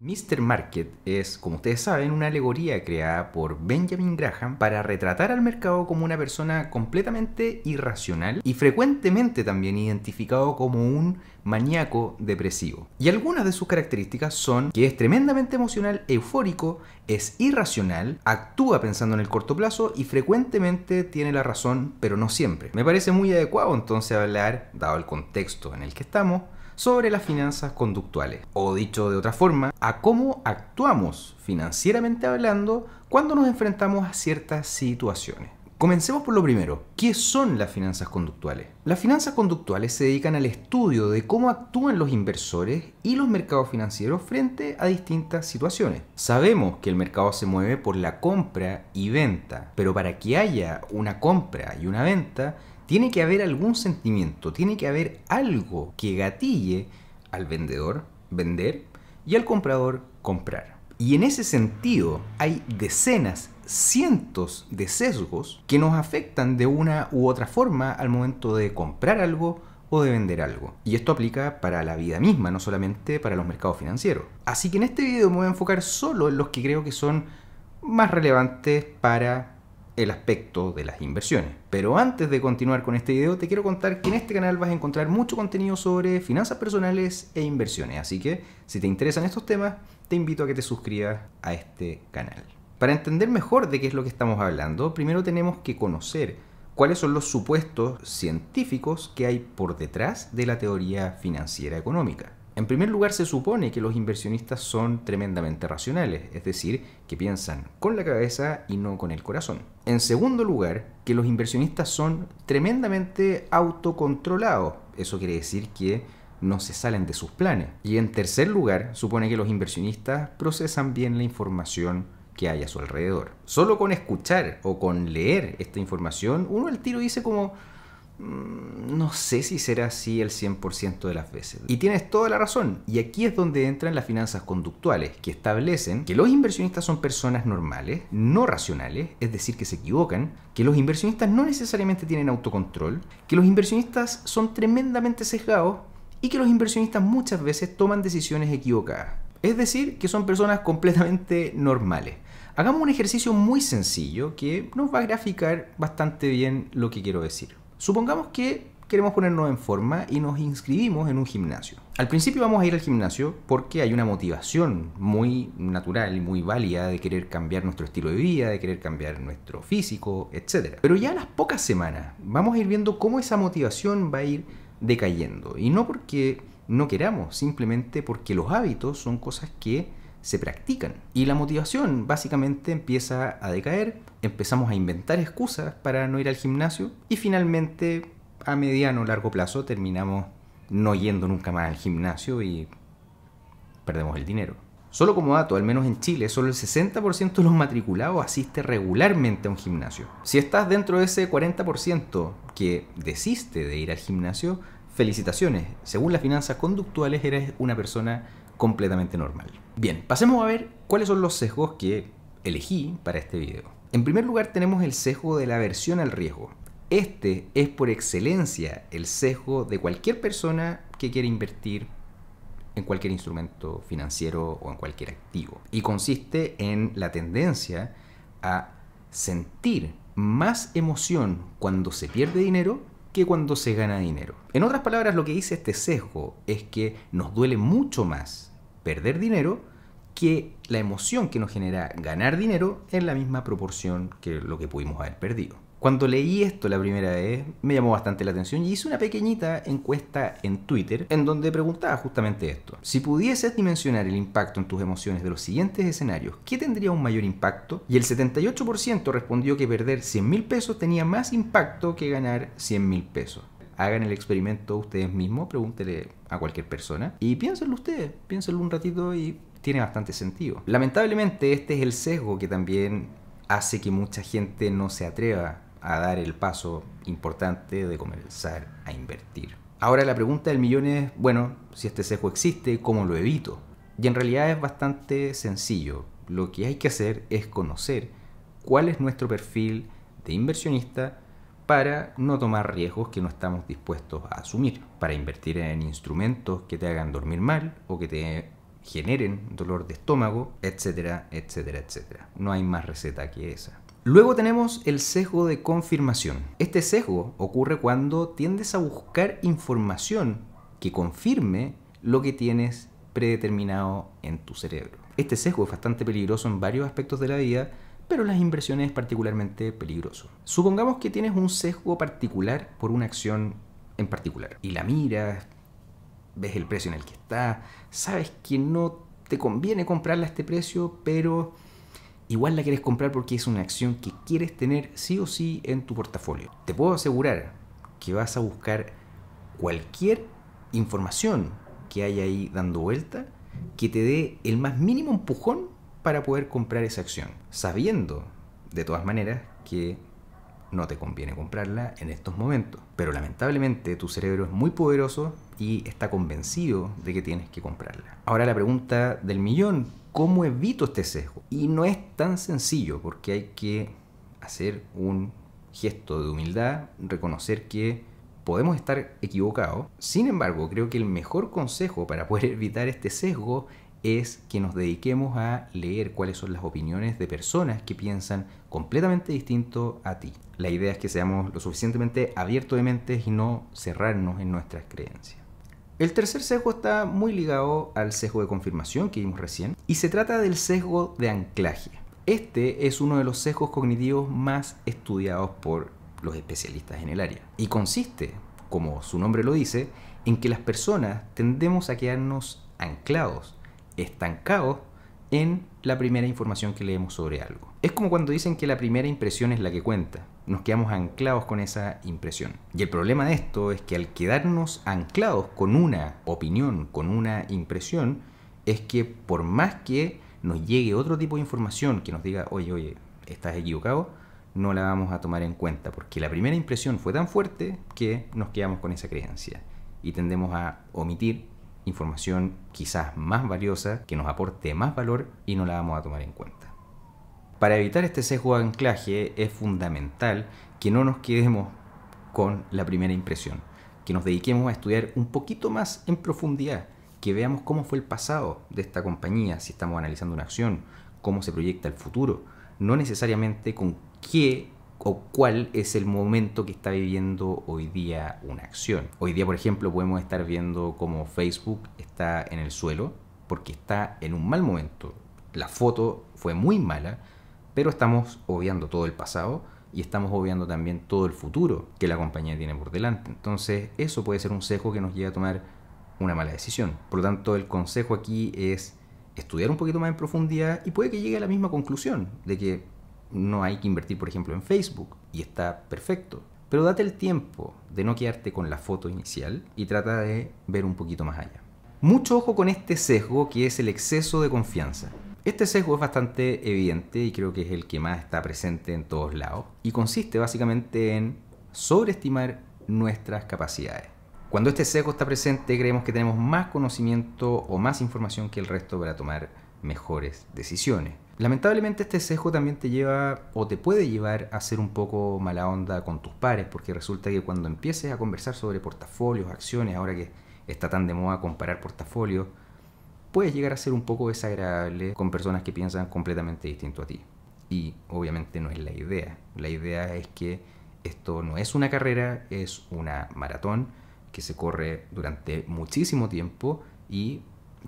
Mr. Market es, como ustedes saben, una alegoría creada por Benjamin Graham para retratar al mercado como una persona completamente irracional y frecuentemente también identificado como un maníaco depresivo. Y algunas de sus características son que es tremendamente emocional, eufórico, es irracional, actúa pensando en el corto plazo y frecuentemente tiene la razón, pero no siempre. Me parece muy adecuado entonces hablar, dado el contexto en el que estamos, sobre las finanzas conductuales, o dicho de otra forma, a cómo actuamos financieramente hablando cuando nos enfrentamos a ciertas situaciones. Comencemos por lo primero. ¿Qué son las finanzas conductuales? Las finanzas conductuales se dedican al estudio de cómo actúan los inversores y los mercados financieros frente a distintas situaciones. Sabemos que el mercado se mueve por la compra y venta, pero para que haya una compra y una venta, tiene que haber algún sentimiento, tiene que haber algo que gatille al vendedor vender y al comprador comprar. Y en ese sentido hay decenas, cientos de sesgos que nos afectan de una u otra forma al momento de comprar algo o de vender algo. Y esto aplica para la vida misma, no solamente para los mercados financieros. Así que en este video me voy a enfocar solo en los que creo que son más relevantes para el aspecto de las inversiones. Pero antes de continuar con este video, te quiero contar que en este canal vas a encontrar mucho contenido sobre finanzas personales e inversiones. Así que si te interesan estos temas, te invito a que te suscribas a este canal. Para entender mejor de qué es lo que estamos hablando, primero tenemos que conocer cuáles son los supuestos científicos que hay por detrás de la teoría financiera económica. En primer lugar, se supone que los inversionistas son tremendamente racionales, es decir, que piensan con la cabeza y no con el corazón. En segundo lugar, que los inversionistas son tremendamente autocontrolados, eso quiere decir que no se salen de sus planes. Y en tercer lugar, supone que los inversionistas procesan bien la información que hay a su alrededor. Solo con escuchar o con leer esta información, uno al tiro dice como, Mm, no sé si será así el 100% de las veces. Y tienes toda la razón. Y aquí es donde entran las finanzas conductuales, que establecen que los inversionistas son personas normales, no racionales, es decir, que se equivocan, que los inversionistas no necesariamente tienen autocontrol, que los inversionistas son tremendamente sesgados y que los inversionistas muchas veces toman decisiones equivocadas. Es decir, que son personas completamente normales. Hagamos un ejercicio muy sencillo que nos va a graficar bastante bien lo que quiero decir. Supongamos que queremos ponernos en forma y nos inscribimos en un gimnasio. Al principio vamos a ir al gimnasio porque hay una motivación muy natural muy válida de querer cambiar nuestro estilo de vida, de querer cambiar nuestro físico, etc. Pero ya a las pocas semanas vamos a ir viendo cómo esa motivación va a ir decayendo. Y no porque no queramos, simplemente porque los hábitos son cosas que se practican. Y la motivación básicamente empieza a decaer, empezamos a inventar excusas para no ir al gimnasio y finalmente a mediano o largo plazo terminamos no yendo nunca más al gimnasio y perdemos el dinero. Solo como dato, al menos en Chile, solo el 60% de los matriculados asiste regularmente a un gimnasio. Si estás dentro de ese 40% que desiste de ir al gimnasio, felicitaciones. Según las finanzas conductuales eres una persona completamente normal. Bien, pasemos a ver cuáles son los sesgos que elegí para este video. En primer lugar tenemos el sesgo de la aversión al riesgo. Este es por excelencia el sesgo de cualquier persona que quiere invertir en cualquier instrumento financiero o en cualquier activo. Y consiste en la tendencia a sentir más emoción cuando se pierde dinero cuando se gana dinero. En otras palabras, lo que dice este sesgo es que nos duele mucho más perder dinero que la emoción que nos genera ganar dinero en la misma proporción que lo que pudimos haber perdido. Cuando leí esto la primera vez, me llamó bastante la atención y hice una pequeñita encuesta en Twitter en donde preguntaba justamente esto. Si pudieses dimensionar el impacto en tus emociones de los siguientes escenarios, ¿qué tendría un mayor impacto? Y el 78% respondió que perder 100 mil pesos tenía más impacto que ganar 100 mil pesos. Hagan el experimento ustedes mismos, pregúntele a cualquier persona y piénsenlo ustedes, piénsenlo un ratito y tiene bastante sentido. Lamentablemente este es el sesgo que también hace que mucha gente no se atreva a dar el paso importante de comenzar a invertir. Ahora la pregunta del millón es, bueno, si este sesgo existe, ¿cómo lo evito? Y en realidad es bastante sencillo. Lo que hay que hacer es conocer cuál es nuestro perfil de inversionista para no tomar riesgos que no estamos dispuestos a asumir, para invertir en instrumentos que te hagan dormir mal o que te generen dolor de estómago, etcétera, etcétera, etcétera. No hay más receta que esa. Luego tenemos el sesgo de confirmación. Este sesgo ocurre cuando tiendes a buscar información que confirme lo que tienes predeterminado en tu cerebro. Este sesgo es bastante peligroso en varios aspectos de la vida, pero las inversiones es particularmente peligroso. Supongamos que tienes un sesgo particular por una acción en particular y la miras, ves el precio en el que está, sabes que no te conviene comprarla a este precio, pero igual la quieres comprar porque es una acción que quieres tener sí o sí en tu portafolio. Te puedo asegurar que vas a buscar cualquier información que haya ahí dando vuelta que te dé el más mínimo empujón para poder comprar esa acción, sabiendo de todas maneras que no te conviene comprarla en estos momentos. Pero lamentablemente tu cerebro es muy poderoso y está convencido de que tienes que comprarla. Ahora la pregunta del millón, ¿cómo evito este sesgo? Y no es tan sencillo porque hay que hacer un gesto de humildad, reconocer que podemos estar equivocados. Sin embargo, creo que el mejor consejo para poder evitar este sesgo es que nos dediquemos a leer cuáles son las opiniones de personas que piensan completamente distinto a ti. La idea es que seamos lo suficientemente abiertos de mentes y no cerrarnos en nuestras creencias. El tercer sesgo está muy ligado al sesgo de confirmación que vimos recién y se trata del sesgo de anclaje. Este es uno de los sesgos cognitivos más estudiados por los especialistas en el área y consiste, como su nombre lo dice, en que las personas tendemos a quedarnos anclados, estancados en la primera información que leemos sobre algo. Es como cuando dicen que la primera impresión es la que cuenta nos quedamos anclados con esa impresión. Y el problema de esto es que al quedarnos anclados con una opinión, con una impresión, es que por más que nos llegue otro tipo de información que nos diga, oye, oye, estás equivocado, no la vamos a tomar en cuenta, porque la primera impresión fue tan fuerte que nos quedamos con esa creencia y tendemos a omitir información quizás más valiosa, que nos aporte más valor y no la vamos a tomar en cuenta. Para evitar este sesgo de anclaje es fundamental que no nos quedemos con la primera impresión, que nos dediquemos a estudiar un poquito más en profundidad, que veamos cómo fue el pasado de esta compañía, si estamos analizando una acción, cómo se proyecta el futuro, no necesariamente con qué o cuál es el momento que está viviendo hoy día una acción. Hoy día, por ejemplo, podemos estar viendo cómo Facebook está en el suelo porque está en un mal momento. La foto fue muy mala, pero estamos obviando todo el pasado y estamos obviando también todo el futuro que la compañía tiene por delante. Entonces eso puede ser un sesgo que nos lleve a tomar una mala decisión. Por lo tanto, el consejo aquí es estudiar un poquito más en profundidad y puede que llegue a la misma conclusión de que no hay que invertir, por ejemplo, en Facebook y está perfecto. Pero date el tiempo de no quedarte con la foto inicial y trata de ver un poquito más allá. Mucho ojo con este sesgo que es el exceso de confianza. Este sesgo es bastante evidente y creo que es el que más está presente en todos lados y consiste básicamente en sobreestimar nuestras capacidades. Cuando este sesgo está presente creemos que tenemos más conocimiento o más información que el resto para tomar mejores decisiones. Lamentablemente este sesgo también te lleva o te puede llevar a ser un poco mala onda con tus pares porque resulta que cuando empieces a conversar sobre portafolios, acciones, ahora que está tan de moda comparar portafolios, puedes llegar a ser un poco desagradable con personas que piensan completamente distinto a ti. Y obviamente no es la idea. La idea es que esto no es una carrera, es una maratón que se corre durante muchísimo tiempo y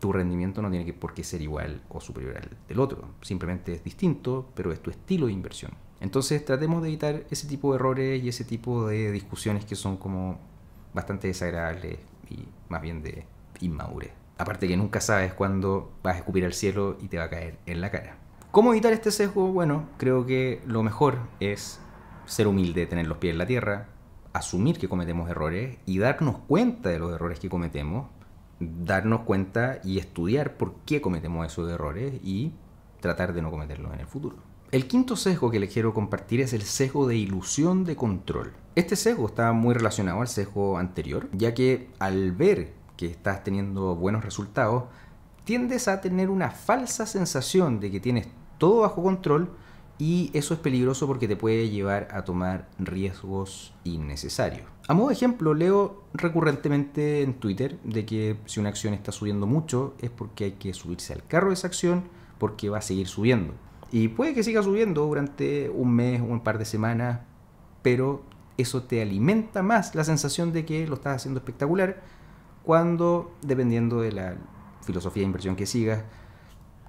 tu rendimiento no tiene por qué ser igual o superior al del otro. Simplemente es distinto, pero es tu estilo de inversión. Entonces tratemos de evitar ese tipo de errores y ese tipo de discusiones que son como bastante desagradables y más bien de inmadurez. Aparte que nunca sabes cuándo vas a escupir al cielo y te va a caer en la cara. ¿Cómo evitar este sesgo? Bueno, creo que lo mejor es ser humilde, tener los pies en la tierra, asumir que cometemos errores y darnos cuenta de los errores que cometemos, darnos cuenta y estudiar por qué cometemos esos errores y tratar de no cometerlos en el futuro. El quinto sesgo que les quiero compartir es el sesgo de ilusión de control. Este sesgo está muy relacionado al sesgo anterior, ya que al ver que estás teniendo buenos resultados, tiendes a tener una falsa sensación de que tienes todo bajo control y eso es peligroso porque te puede llevar a tomar riesgos innecesarios. A modo de ejemplo, leo recurrentemente en Twitter de que si una acción está subiendo mucho es porque hay que subirse al carro de esa acción porque va a seguir subiendo. Y puede que siga subiendo durante un mes o un par de semanas, pero eso te alimenta más la sensación de que lo estás haciendo espectacular cuando, dependiendo de la filosofía de inversión que sigas,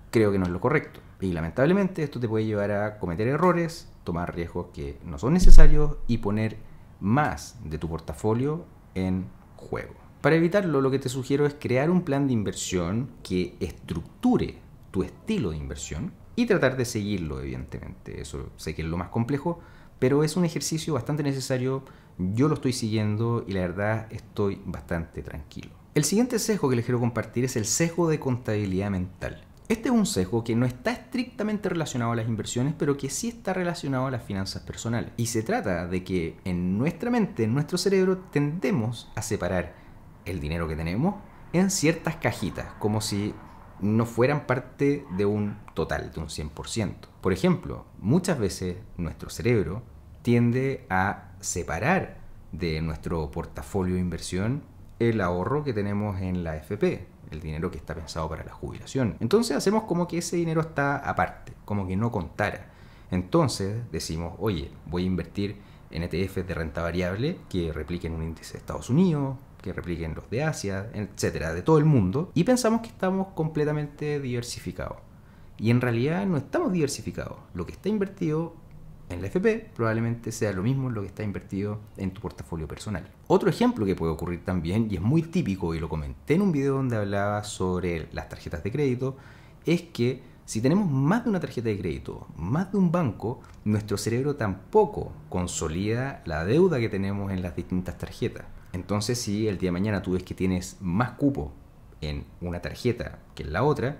creo que no es lo correcto. Y lamentablemente esto te puede llevar a cometer errores, tomar riesgos que no son necesarios y poner más de tu portafolio en juego. Para evitarlo, lo que te sugiero es crear un plan de inversión que estructure tu estilo de inversión y tratar de seguirlo, evidentemente. Eso sé que es lo más complejo, pero es un ejercicio bastante necesario, yo lo estoy siguiendo y la verdad estoy bastante tranquilo. El siguiente sesgo que les quiero compartir es el sesgo de contabilidad mental. Este es un sesgo que no está estrictamente relacionado a las inversiones, pero que sí está relacionado a las finanzas personales. Y se trata de que en nuestra mente, en nuestro cerebro, tendemos a separar el dinero que tenemos en ciertas cajitas, como si no fueran parte de un total, de un 100%. Por ejemplo, muchas veces nuestro cerebro tiende a separar de nuestro portafolio de inversión el ahorro que tenemos en la FP, el dinero que está pensado para la jubilación. Entonces hacemos como que ese dinero está aparte, como que no contara. Entonces decimos, oye, voy a invertir en ETF de renta variable que repliquen un índice de Estados Unidos, que repliquen los de Asia, etcétera, de todo el mundo, y pensamos que estamos completamente diversificados. Y en realidad no estamos diversificados. Lo que está invertido en la FP probablemente sea lo mismo lo que está invertido en tu portafolio personal. Otro ejemplo que puede ocurrir también, y es muy típico y lo comenté en un video donde hablaba sobre las tarjetas de crédito, es que si tenemos más de una tarjeta de crédito, más de un banco, nuestro cerebro tampoco consolida la deuda que tenemos en las distintas tarjetas. Entonces, si el día de mañana tú ves que tienes más cupo en una tarjeta que en la otra,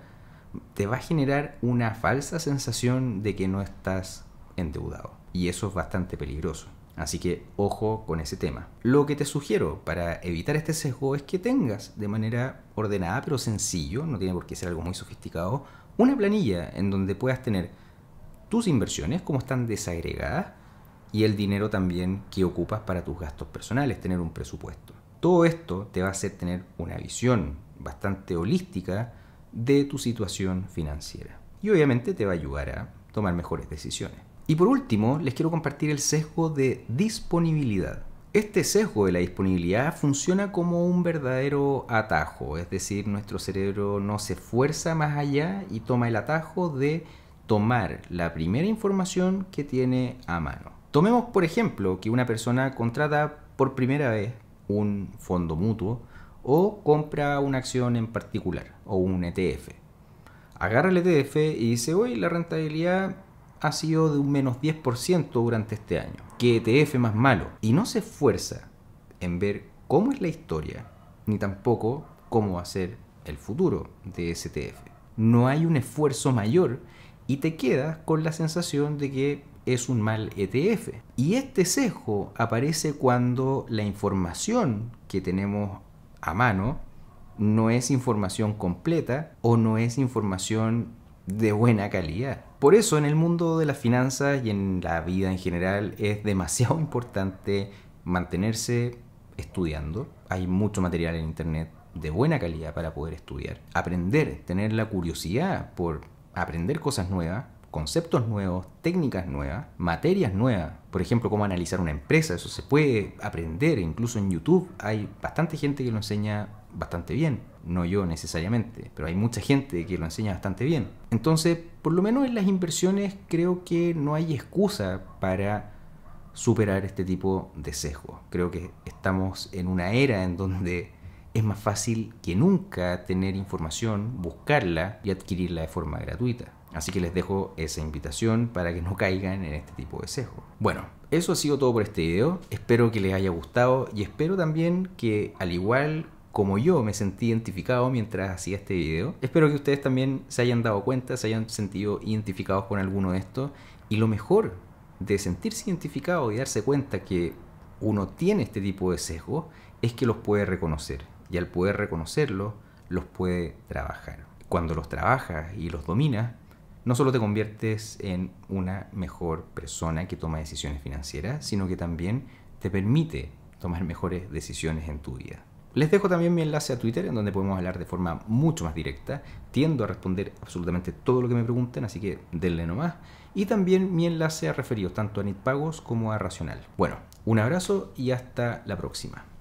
te va a generar una falsa sensación de que no estás endeudado. Y eso es bastante peligroso. Así que ojo con ese tema. Lo que te sugiero para evitar este sesgo es que tengas de manera ordenada pero sencillo, no tiene por qué ser algo muy sofisticado, una planilla en donde puedas tener tus inversiones, como están desagregadas, y el dinero también que ocupas para tus gastos personales, tener un presupuesto. Todo esto te va a hacer tener una visión bastante holística de tu situación financiera. Y obviamente te va a ayudar a tomar mejores decisiones. Y por último, les quiero compartir el sesgo de disponibilidad. Este sesgo de la disponibilidad funciona como un verdadero atajo, es decir, nuestro cerebro no se esfuerza más allá y toma el atajo de tomar la primera información que tiene a mano. Tomemos, por ejemplo, que una persona contrata por primera vez un fondo mutuo o compra una acción en particular o un ETF. Agarra el ETF y dice, hoy la rentabilidad ha sido de un menos 10% durante este año. ¿Qué ETF más malo? Y no se esfuerza en ver cómo es la historia, ni tampoco cómo va a ser el futuro de ese ETF. No hay un esfuerzo mayor y te quedas con la sensación de que es un mal ETF. Y este sesgo aparece cuando la información que tenemos a mano no es información completa o no es información de buena calidad. Por eso en el mundo de las finanzas y en la vida en general es demasiado importante mantenerse estudiando. Hay mucho material en Internet de buena calidad para poder estudiar. Aprender, tener la curiosidad por aprender cosas nuevas, conceptos nuevos, técnicas nuevas, materias nuevas. Por ejemplo, cómo analizar una empresa, eso se puede aprender. Incluso en YouTube hay bastante gente que lo enseña bastante bien no yo necesariamente, pero hay mucha gente que lo enseña bastante bien. Entonces, por lo menos en las inversiones creo que no hay excusa para superar este tipo de sesgo. Creo que estamos en una era en donde es más fácil que nunca tener información, buscarla y adquirirla de forma gratuita. Así que les dejo esa invitación para que no caigan en este tipo de sesgo. Bueno, eso ha sido todo por este video. Espero que les haya gustado y espero también que al igual como yo me sentí identificado mientras hacía este video. Espero que ustedes también se hayan dado cuenta, se hayan sentido identificados con alguno de estos. Y lo mejor de sentirse identificado y darse cuenta que uno tiene este tipo de sesgo es que los puede reconocer. Y al poder reconocerlos, los puede trabajar. Cuando los trabajas y los dominas, no solo te conviertes en una mejor persona que toma decisiones financieras, sino que también te permite tomar mejores decisiones en tu vida. Les dejo también mi enlace a Twitter, en donde podemos hablar de forma mucho más directa. Tiendo a responder absolutamente todo lo que me pregunten, así que denle nomás. Y también mi enlace a referidos tanto a Nitpagos como a Racional. Bueno, un abrazo y hasta la próxima.